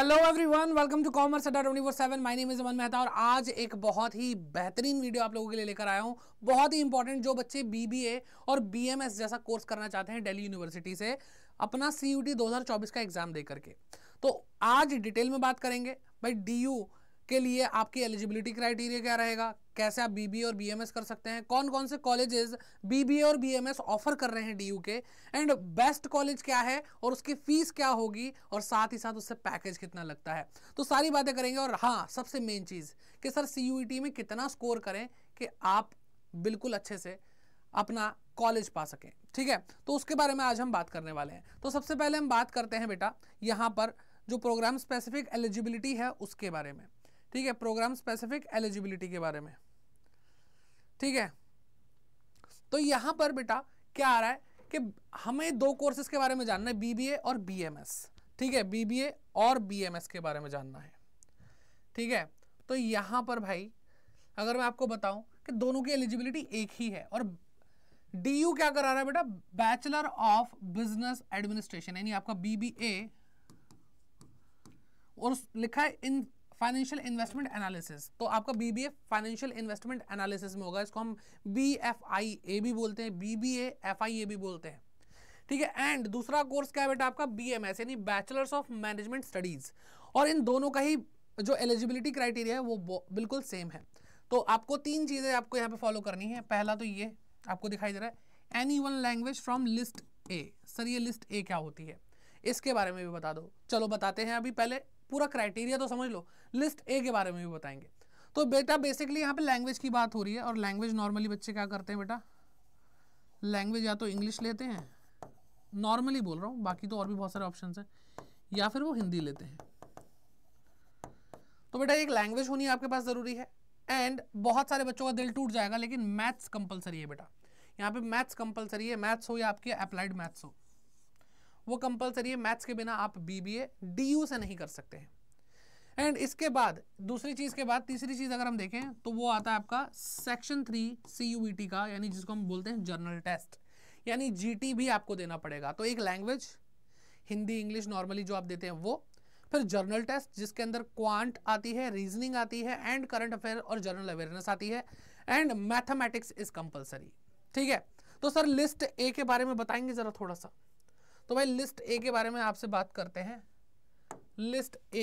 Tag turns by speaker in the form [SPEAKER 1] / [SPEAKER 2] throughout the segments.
[SPEAKER 1] hello everyone welcome to commerce Adda twenty four seven my name is Aman Mehta और आज एक बहुत ही बेहतरीन वीडियो आप लोगों के लिए लेकर आया हूँ बहुत ही इंपॉर्टेंट जो बच्चे बीबीए और बीएमएस जैसा कोर्स करना चाहते हैं दिल्ली यूनिवर्सिटी से अपना सी यू 2024 का एग्जाम दे करके तो आज डिटेल में बात करेंगे भाई डी यू के लिए आपकी एलिजिबिलिटी क्राइटेरिया क्या रहेगा कैसे आप बीबीए और बीएमएस कर सकते हैं कौन कौन से कॉलेजेस बीबीए और बीएमएस ऑफर कर रहे हैं डीयू के एंड बेस्ट कॉलेज क्या है और उसकी फीस क्या होगी और साथ ही साथ उससे पैकेज कितना लगता है तो सारी बातें करेंगे और हाँ सबसे मेन चीज़ कि सर सी e में कितना स्कोर करें कि आप बिल्कुल अच्छे से अपना कॉलेज पा सकें ठीक है तो उसके बारे में आज हम बात करने वाले हैं तो सबसे पहले हम बात करते हैं बेटा यहाँ पर जो प्रोग्राम स्पेसिफिक एलिजिबिलिटी है उसके बारे में ठीक है प्रोग्राम स्पेसिफिक एलिजिबिलिटी के बारे में ठीक है तो यहां पर बेटा क्या आ रहा है कि हमें दो कोर्सेज के बारे में जानना है बीबीए और बीएमएस ठीक है बीबीए और बीएमएस के बारे में जानना है ठीक है तो यहां पर भाई अगर मैं आपको बताऊं कि दोनों की एलिजिबिलिटी एक ही है और डी यू क्या करा रहा है बेटा बैचलर ऑफ बिजनेस एडमिनिस्ट्रेशन यानी आपका बीबीए और लिखा है इन फाइनेंशियल इन्वेस्टमेंट एनालिसिस तो आपका B B A financial investment analysis में होगा इसको हम बी एफ आई ए भी बोलते हैं B B A F I A भी बोलते हैं ठीक है एंड दूसरा कोर्स क्या है बेटा आपका बी एम एस यानी बैचलर्स ऑफ मैनेजमेंट स्टडीज और इन दोनों का ही जो एलिजिबिलिटी क्राइटेरिया है वो बिल्कुल सेम है तो आपको तीन चीज़ें आपको यहाँ पे फॉलो करनी है पहला तो ये आपको दिखाई दे रहा है any one language from list A sir ये लिस्ट ए क्या होती है इसके बारे में भी बता दो चलो बताते हैं अभी पहले पूरा क्राइटेरिया तो समझ लो लिस्ट ए के बारे में भी बताएंगे तो बेटा बेसिकली यहाँ पे लैंग्वेज की बात हो रही है और लैंग्वेज नॉर्मली बच्चे क्या करते हैं बेटा लैंग्वेज या तो इंग्लिश लेते हैं नॉर्मली बोल रहा हूँ बाकी तो और भी बहुत सारे ऑप्शन हैं या फिर वो हिंदी लेते हैं तो बेटा एक लैंग्वेज होनी आपके पास ज़रूरी है एंड बहुत सारे बच्चों का दिल टूट जाएगा लेकिन मैथ्स कंपलसरी है बेटा यहाँ पे मैथ्स कंपलसरी है मैथ्स हो या आपके अप्लाइड मैथ्स हो वो कंपलसरी है मैथ्स के बिना आप बीबीए डीयू से नहीं कर सकते हैं एंड इसके बाद दूसरी चीज़ के बाद तीसरी चीज़ अगर हम देखें तो वो आता है आपका सेक्शन थ्री सी का यानी जिसको हम बोलते हैं जर्नल टेस्ट यानी जी भी आपको देना पड़ेगा तो एक लैंग्वेज हिंदी इंग्लिश नॉर्मली जो आप देते हैं वो फिर जर्नल टेस्ट जिसके अंदर क्वांट आती है रीजनिंग आती है एंड करंट अफेयर और जर्नल अवेयरनेस आती है एंड मैथमेटिक्स इज कंपल्सरी ठीक है तो सर लिस्ट ए के बारे में बताएंगे जरा थोड़ा सा तो भाई लिस्ट ए के बारे में आपसे बात करते हैं लिस्ट ए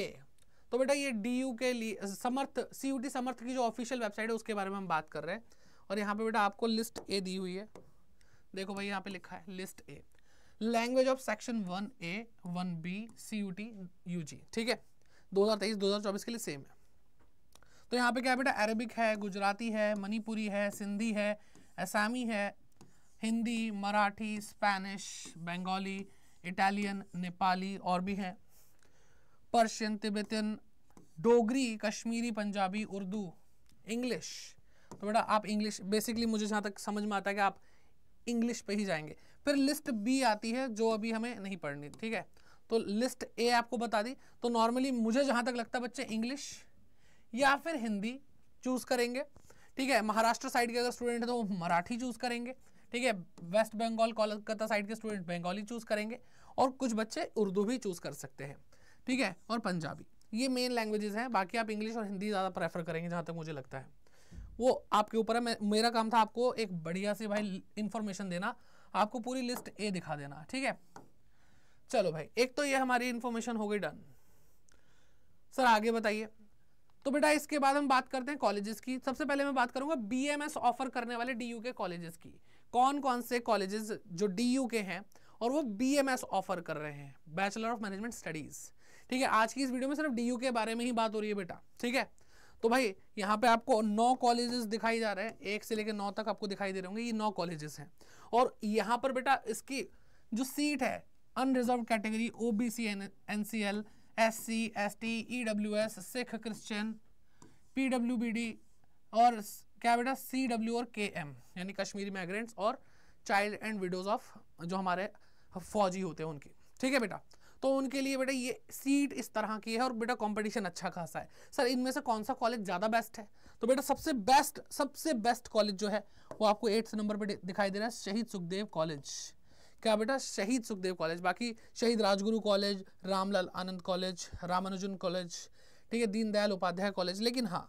[SPEAKER 1] तो बेटा ये डी यू के लिए समर्थ सी यू टी समर्थ की जो ऑफिशियल वेबसाइट है उसके बारे में हम बात कर रहे हैं और यहाँ पे बेटा आपको लिस्ट ए दी हुई है देखो भाई यहाँ पे लिखा है list A language of section one A one B C U T U G ठीक है दो हज़ार तेईस दो हज़ार चौबीस के लिए सेम है तो यहाँ पे क्या है बेटा अरेबिक है गुजराती है मणिपुरी है सिंधी है असामी है हिंदी मराठी स्पेनिश बंगाली इटालियन नेपाली और भी हैं Persian Tibetan Dogri Kashmiri Punjabi Urdu English तो बेटा आप इंग्लिश बेसिकली मुझे जहाँ तक समझ में आता है कि आप इंग्लिश पे ही जाएंगे फिर लिस्ट बी आती है जो अभी हमें नहीं पढ़नी ठीक है तो लिस्ट ए आपको बता दी तो नॉर्मली मुझे जहाँ तक लगता है बच्चे इंग्लिश या फिर हिंदी चूज़ करेंगे ठीक है महाराष्ट्र साइड के अगर स्टूडेंट हैं तो मराठी चूज़ करेंगे ठीक है वेस्ट बंगाल कोलकाता साइड के स्टूडेंट बंगाली चूज करेंगे और कुछ बच्चे उर्दू भी चूज कर सकते हैं ठीक है और पंजाबी ये मेन लैंग्वेजेस हैं बाकी आप इंग्लिश और हिंदी ज़्यादा प्रेफर करेंगे जहाँ तक मुझे लगता है वो आपके ऊपर है मेरा काम था आपको एक बढ़िया से भाई इन्फॉर्मेशन देना आपको पूरी लिस्ट ए दिखा देना ठीक है चलो भाई एक तो ये हमारी इन्फॉर्मेशन हो गई डन सर आगे बताइए तो बेटा इसके बाद हम बात करते हैं कॉलेजेस की सबसे पहले मैं बात करूंगा बीएमएस ऑफर करने वाले डीयू के कॉलेजेस की कौन कौन से कॉलेजेस जो डी के हैं और वो बी ऑफर कर रहे हैं बैचलर ऑफ मैनेजमेंट स्टडीज़ ठीक है आज की इस वीडियो में सिर्फ डी के बारे में ही बात हो रही है बेटा ठीक है तो भाई यहाँ पे आपको नौ कॉलेजेस दिखाई जा रहे हैं एक से लेकर नौ तक आपको दिखाई दे रहे होंगे ये नौ कॉलेजेस हैं और यहाँ पर बेटा इसकी जो सीट है unreserve category O B C N N C L S C S T E W S Sikh Christian P W B D और क्या बेटा सी डब्ल्यू और के एम यानी कश्मीरी माइग्रेंट्स और चाइल्ड एंड विडोज ऑफ जो हमारे फौजी होते हैं उनकी ठीक है बेटा तो उनके लिए बेटा ये सीट इस तरह की है और बेटा कंपटीशन अच्छा खासा है सर इनमें से कौन सा कॉलेज ज़्यादा बेस्ट है तो बेटा सबसे बेस्ट सबसे बेस्ट कॉलेज जो है वो आपको एट्थ नंबर पर दिखाई दे रहा है शहीद सुखदेव कॉलेज क्या बेटा शहीद सुखदेव कॉलेज बाकी Shaheed Rajguru college Ramlal Anand college Ramanujan college ठीक है दीनदयाल उपाध्याय कॉलेज लेकिन हाँ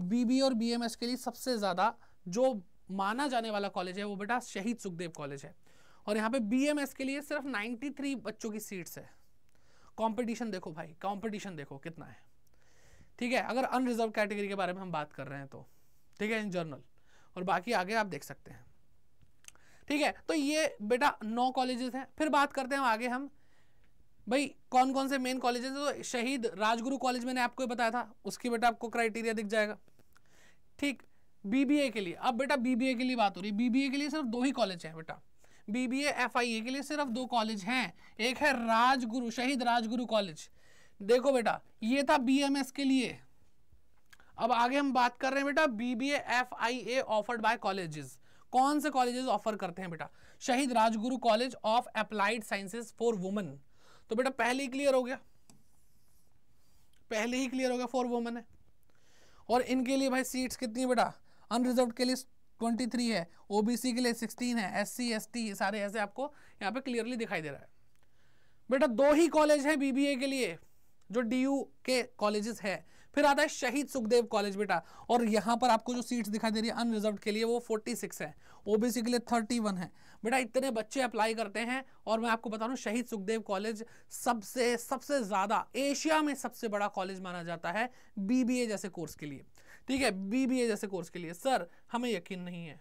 [SPEAKER 1] बीबी और बीएमएस के लिए सबसे ज़्यादा जो माना जाने वाला कॉलेज है वो बेटा शहीद सुखदेव कॉलेज है और यहाँ पे बीएमएस के लिए सिर्फ 93 बच्चों की सीट्स है कंपटीशन देखो भाई कंपटीशन देखो कितना है ठीक है अगर अनरिजर्व कैटेगरी के बारे में हम बात कर रहे हैं तो ठीक है इन जर्नल और बाकी आगे आप देख सकते हैं ठीक है तो ये बेटा नौ कॉलेजेस हैं फिर बात करते हैं आगे हम भाई कौन कौन से मेन कॉलेजेस हैं तो शहीद राजगुरु कॉलेज मैंने आपको बताया था उसकी बेटा आपको क्राइटेरिया दिख जाएगा ठीक बीबीए के लिए अब बेटा बीबीए के लिए बात हो रही है बीबीए के लिए सिर्फ दो ही कॉलेज हैं बेटा बीबीए एफआईए के लिए सिर्फ दो कॉलेज हैं एक है राजगुरु शहीद राजगुरु कॉलेज देखो बेटा ये था बीएमएस के लिए अब आगे हम बात कर रहे हैं बेटा BBA FIA offered by colleges कौन से कॉलेजेस ऑफर करते हैं बेटा Shaheed Rajguru college of applied sciences for women तो बेटा पहले ही क्लियर हो गया पहले ही क्लियर हो गया फॉर वोमेन है और इनके लिए भाई सीट्स कितनी बेटा अनरिजर्व के लिए 23 है ओबीसी के लिए 16 है एस सी सारे ऐसे आपको यहाँ पे क्लियरली दिखाई दे रहा है बेटा दो ही कॉलेज है बीबीए के लिए जो डीयू के कॉलेजेस है फिर आता है शहीद सुखदेव कॉलेज बेटा और यहाँ पर आपको जो सीट्स दिखाई दे रही है अनरिजर्व के लिए वो 46 है ओबीसी के लिए 31 है बेटा इतने बच्चे अप्लाई करते हैं और मैं आपको बता रहा हूँ शहीद सुखदेव कॉलेज सबसे सबसे ज़्यादा एशिया में सबसे बड़ा कॉलेज माना जाता है बीबीए जैसे कोर्स के लिए ठीक है बीबीए जैसे कोर्स के लिए सर हमें यकीन नहीं है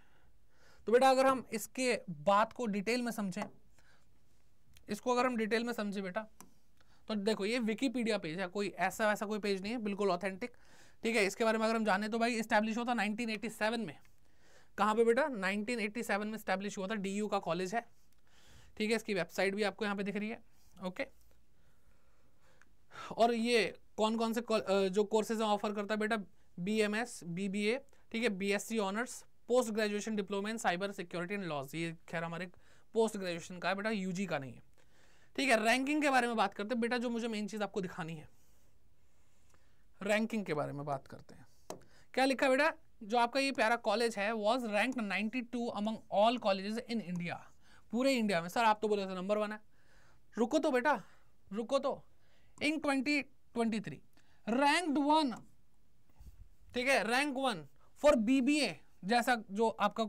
[SPEAKER 1] तो बेटा अगर हम इसके बात को डिटेल में समझें इसको अगर हम डिटेल में समझें बेटा तो देखो ये विकीपीडिया पेज है कोई ऐसा वैसा कोई पेज नहीं है बिल्कुल ऑथेंटिक ठीक है इसके बारे में अगर हम जाने तो भाई इस्टेब्लिश हुआ था 1987 में कहाँ पे बेटा 1987 में स्टैब्लिश हुआ था डी का कॉलेज है ठीक है इसकी वेबसाइट भी आपको यहाँ पे दिख रही है ओके और ये कौन कौन से जो कोर्सेज ऑफर करता है बेटा B M S B B A ठीक है B S C honours post graduation diploma in cyber security and laws ये खैर हमारे पोस्ट ग्रेजुएशन का है बेटा यूजी का नहीं है ठीक है रैंकिंग के बारे में बात करते हैं बेटा जो मुझे मेन चीज आपको दिखानी है रैंकिंग के बारे में बात करते हैं क्या लिखा बेटा जो आपका ये प्यारा कॉलेज है was rank two among all colleges in India पूरे इंडिया में सर आप तो बोले थे नंबर वन है रुको तो बेटा रुको तो in twenty twenty three rank one ठीक है रैंक वन फॉर बीबीए जैसा जो आपका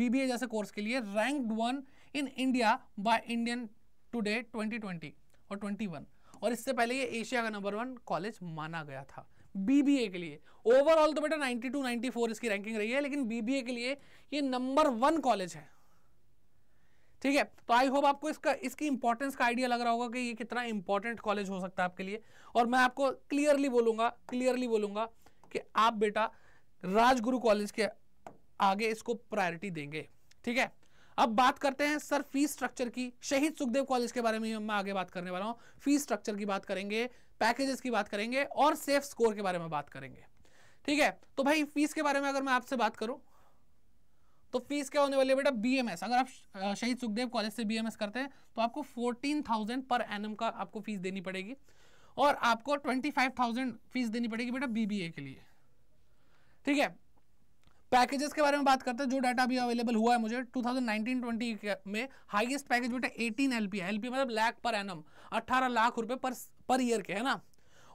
[SPEAKER 1] बीबीए जैसे कोर्स के लिए rank one in India by Indian today 2020 और 21 और इससे पहले ये एशिया का नंबर वन कॉलेज माना गया था बीबीए के लिए ओवरऑल तो बेटा 92 94 इसकी रैंकिंग रही है लेकिन बीबीए के लिए ये नंबर वन कॉलेज है ठीक है तो आई होप आपको इसका इसकी इंपॉर्टेंस का आइडिया लग रहा होगा कि ये कितना इंपॉर्टेंट कॉलेज हो सकता है आपके लिए और मैं आपको क्लियरली बोलूंगा क्लियरली बोलूंगा कि आप बेटा राजगुरु कॉलेज के आगे इसको प्रायोरिटी देंगे ठीक है अब बात करते हैं सर फीस स्ट्रक्चर की शहीद सुखदेव कॉलेज के बारे में मैं आगे बात करने वाला हूँ फीस स्ट्रक्चर की बात करेंगे पैकेजेस की बात करेंगे और सेफ स्कोर के बारे में बात करेंगे ठीक है तो भाई फीस के बारे में अगर मैं आपसे बात करूँ तो फीस क्या होने वाली है बेटा बीएमएस अगर आप शहीद सुखदेव कॉलेज से बीएमएस करते हैं तो आपको फोर्टीन थाउजेंड पर एनएम का आपको फीस देनी पड़ेगी और आपको ट्वेंटी फाइव थाउजेंड फीस देनी पड़ेगी बेटा बीबीए के लिए ठीक है पैकेजेस के बारे में बात करते हैं जो डाटा अभी अवेलेबल हुआ है मुझे 2019-20 में हाईएस्ट पैकेज बेटा 18 एलपी है एलपी मतलब लाख पर एनम 18 लाख रुपए पर पर ईयर के है ना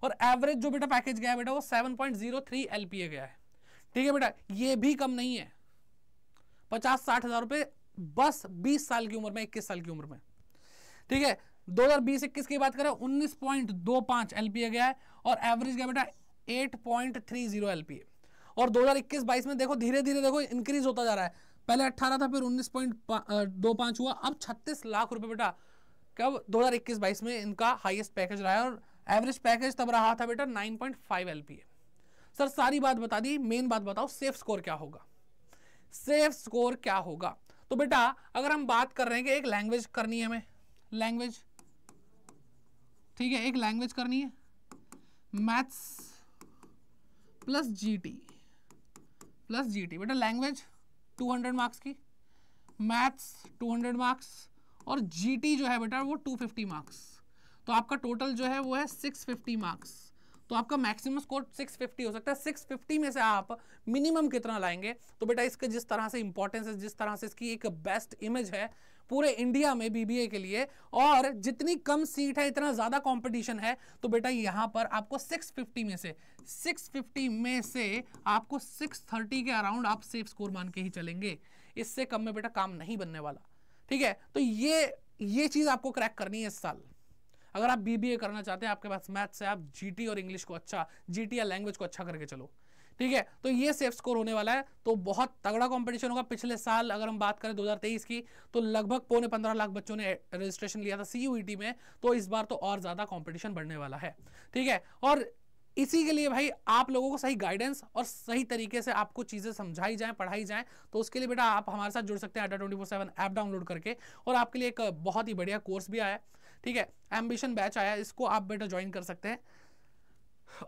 [SPEAKER 1] और एवरेज जो बेटा पैकेज गया है बेटा वो 7.03 एलपीए गया है ठीक है बेटा ये भी कम नहीं है पचास साठ हज़ार रुपये बस बीस साल की उम्र में इक्कीस साल की उम्र में ठीक है बीस इक्कीस की बात करें पी ए गया है और एवरेज गया बेटा पी ए और 2021-22 में देखो धीरे धीरे देखो इंक्रीज होता जा रहा है पहले 18 था फिर उन्नीस पॉइंट दो पाँच हुआ अब 36 लाख रुपए बेटा कब 2021-22 में इनका हाईएस्ट पैकेज रहा है और एवरेज पैकेज तब रहा था बेटा 9.5 पॉइंट सर सारी बात बता दी मेन बात बताओ सेफ स्कोर क्या होगा सेफ स्कोर क्या होगा तो बेटा अगर हम बात कर रहे हैं कि एक लैंग्वेज करनी है हमें लैंग्वेज ठीक है एक लैंग्वेज करनी है maths plus GT plus T बेटा लैंग्वेज 200 मार्क्स की मैथ्स 200 मार्क्स और टी जो है बेटा वो 250 मार्क्स तो आपका टोटल जो है वो है 650 मार्क्स तो आपका मैक्सिमम स्कोर 650 हो सकता है 650 में से आप मिनिमम कितना लाएंगे तो बेटा इसके जिस तरह से इंपॉर्टेंस है जिस तरह से इसकी एक बेस्ट इमेज है पूरे इंडिया में बीबीए के लिए और जितनी कम सीट है इतना ज़्यादा कंपटीशन है तो बेटा यहाँ पर आपको 650 में से 650 में से आपको 630 के अराउंड आप सेफ स्कोर मान के ही चलेंगे इससे कम में बेटा काम नहीं बनने वाला ठीक है तो ये ये चीज़ आपको क्रैक करनी है इस साल अगर आप बीबीए करना चाहते हैं आपके पास मैथ्स है आप जीटी और इंग्लिश को अच्छा जीटी या लैंग्वेज को अच्छा करके चलो ठीक है तो ये सेफ स्कोर होने वाला है तो बहुत तगड़ा कंपटीशन होगा पिछले साल अगर हम बात करें 2023 की तो लगभग पौने पंद्रह लाख बच्चों ने रजिस्ट्रेशन लिया था सी e में तो इस बार तो और ज़्यादा कंपटीशन बढ़ने वाला है ठीक है और इसी के लिए भाई आप लोगों को सही गाइडेंस और सही तरीके से आपको चीज़ें समझाई जाएं पढ़ाई जाएं तो उसके लिए बेटा आप हमारे साथ जुड़ सकते हैं अड्डा ट्वेंटी फोर ऐप डाउनलोड करके और आपके लिए एक बहुत ही बढ़िया कोर्स भी आया है ठीक है एम्बिशन बैच आया इसको आप बेटा ज्वाइन कर सकते हैं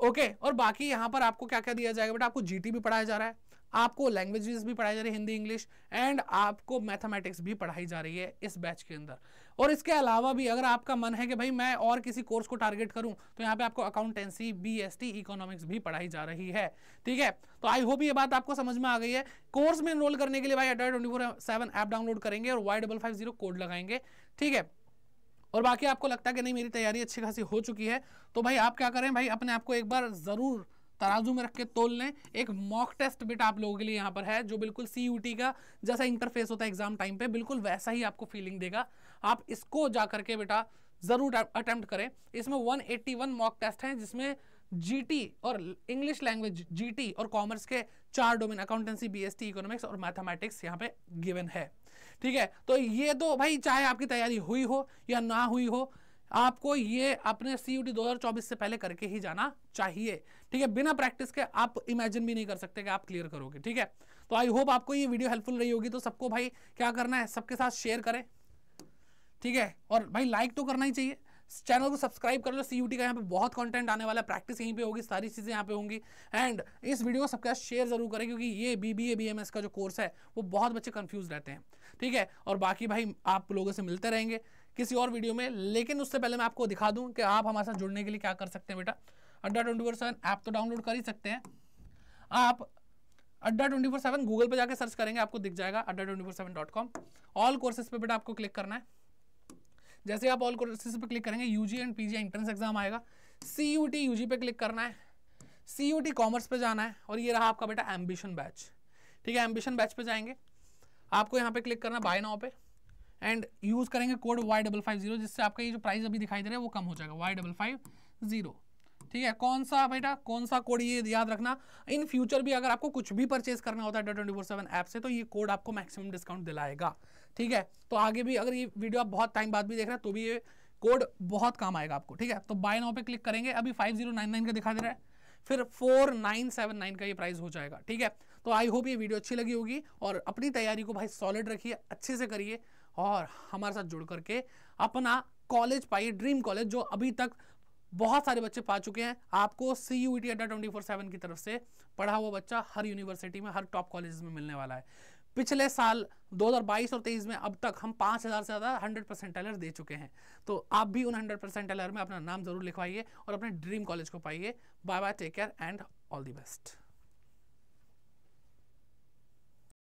[SPEAKER 1] ओके okay, और बाकी यहाँ पर आपको क्या क्या दिया जाएगा बेटा आपको जीटी भी पढ़ाया जा रहा है आपको लैंग्वेजेस भी पढ़ाई जा रही है हिंदी इंग्लिश एंड आपको मैथमेटिक्स भी पढ़ाई जा रही है इस बैच के अंदर और इसके अलावा भी अगर आपका मन है कि भाई मैं और किसी कोर्स को टारगेट करूं तो यहाँ पे आपको अकाउंटेंसी बीएसटी इकोनॉमिक्स भी पढ़ाई जा रही है ठीक है तो आई होप ये बात आपको समझ में आ गई है कोर्स में एनरोल करने के लिए भाई Adda twenty four seven app download करेंगे और Y double five zero code लगाएंगे ठीक है और बाकी आपको लगता है कि नहीं मेरी तैयारी अच्छी खासी हो चुकी है तो भाई आप क्या करें भाई अपने आप को एक बार ज़रूर तराजू में रख के तोल लें एक मॉक टेस्ट बिट आप लोगों के लिए यहाँ पर है जो बिल्कुल सी का जैसा इंटरफेस होता है एग्जाम टाइम पे बिल्कुल वैसा ही आपको फीलिंग देगा आप इसको जा करके बेटा ज़रूर अटैम्प्ट करें इसमें 181 मॉक टेस्ट हैं जिसमें जीटी और इंग्लिश लैंग्वेज जीटी और कॉमर्स के चार डोमेन अकाउंटेंसी बीएसटी इकोनॉमिक्स और मैथमेटिक्स यहाँ पे गिवन है ठीक है तो ये तो भाई चाहे आपकी तैयारी हुई हो या ना हुई हो आपको ये अपने सी यू 2024 से पहले करके ही जाना चाहिए ठीक है बिना प्रैक्टिस के आप इमेजिन भी नहीं कर सकते कि आप क्लियर करोगे ठीक है तो आई होप आपको ये वीडियो हेल्पफुल रही होगी तो सबको भाई क्या करना है सबके साथ शेयर करें ठीक है और भाई लाइक तो करना ही चाहिए चैनल को सब्सक्राइब कर लो सी का यहाँ पे बहुत कंटेंट आने वाला है प्रैक्टिस यहीं पे होगी सारी चीज़ें यहाँ पे होंगी एंड इस वीडियो को सबके साथ शेयर जरूर करें क्योंकि ये B B A B M S का जो कोर्स है वो बहुत बच्चे कन्फ्यूज रहते हैं ठीक है और बाकी भाई आप लोगों से मिलते रहेंगे किसी और वीडियो में लेकिन उससे पहले मैं आपको दिखा दूँ कि आप हमारे साथ जुड़ने के लिए क्या कर सकते हैं बेटा Adda twenty four seven app तो डाउनलोड कर ही सकते हैं आप अड्डा ट्वेंटी फोर सेवन गूगल पर जाकर सर्च करेंगे आपको दिख जाएगा Adda twenty four seven dot com all courses पर बेटा आपको क्लिक करना है जैसे आप ऑल कोर्सेज पे क्लिक करेंगे UG and PG entrance exam आएगा सी यू टी यूजी पे क्लिक करना है सी यू टी कॉमर्स पे जाना है और ये रहा आपका बेटा एम्बिशन बैच ठीक है एम्बिशन बैच पे जाएंगे आपको यहाँ पे क्लिक करना है बाय नाउ पे एंड यूज़ करेंगे code Y double five zero जिससे आपका ये जो प्राइस अभी दिखाई दे रहा है वो कम हो जाएगा वाई डबल फाइव जीरो ठीक है कौन सा बेटा कौन सा कोड ये याद रखना इन फ्यूचर भी अगर आपको कुछ भी परचेज करना होता है dot twenty four seven app से तो ये कोड आपको मैक्सिमम डिस्काउंट दिलाएगा ठीक है तो आगे भी अगर ये वीडियो आप बहुत टाइम बाद भी देख रहे हैं तो भी ये कोड बहुत काम आएगा आपको ठीक है तो बाय नाउ पे क्लिक करेंगे अभी 5099 का दिखा दे रहा है फिर 4979 का ये प्राइस हो जाएगा ठीक है तो आई होप ये वीडियो अच्छी लगी होगी और अपनी तैयारी को भाई सॉलिड रखिए अच्छे से करिए और हमारे साथ जुड़ करके अपना कॉलेज पाइए ड्रीम कॉलेज जो अभी तक बहुत सारे बच्चे पा चुके हैं आपको C U T Adda twenty four seven की तरफ से पढ़ा हुआ बच्चा हर यूनिवर्सिटी में हर टॉप कॉलेज में मिलने वाला है पिछले साल 2022 और 23 में अब तक हम 5000 से ज़्यादा 100 परसेंट टेलर दे चुके हैं तो आप भी उन 100 परसेंट टेलर में अपना नाम जरूर लिखवाइए और अपने ड्रीम कॉलेज को पाइए bye bye take care and all the best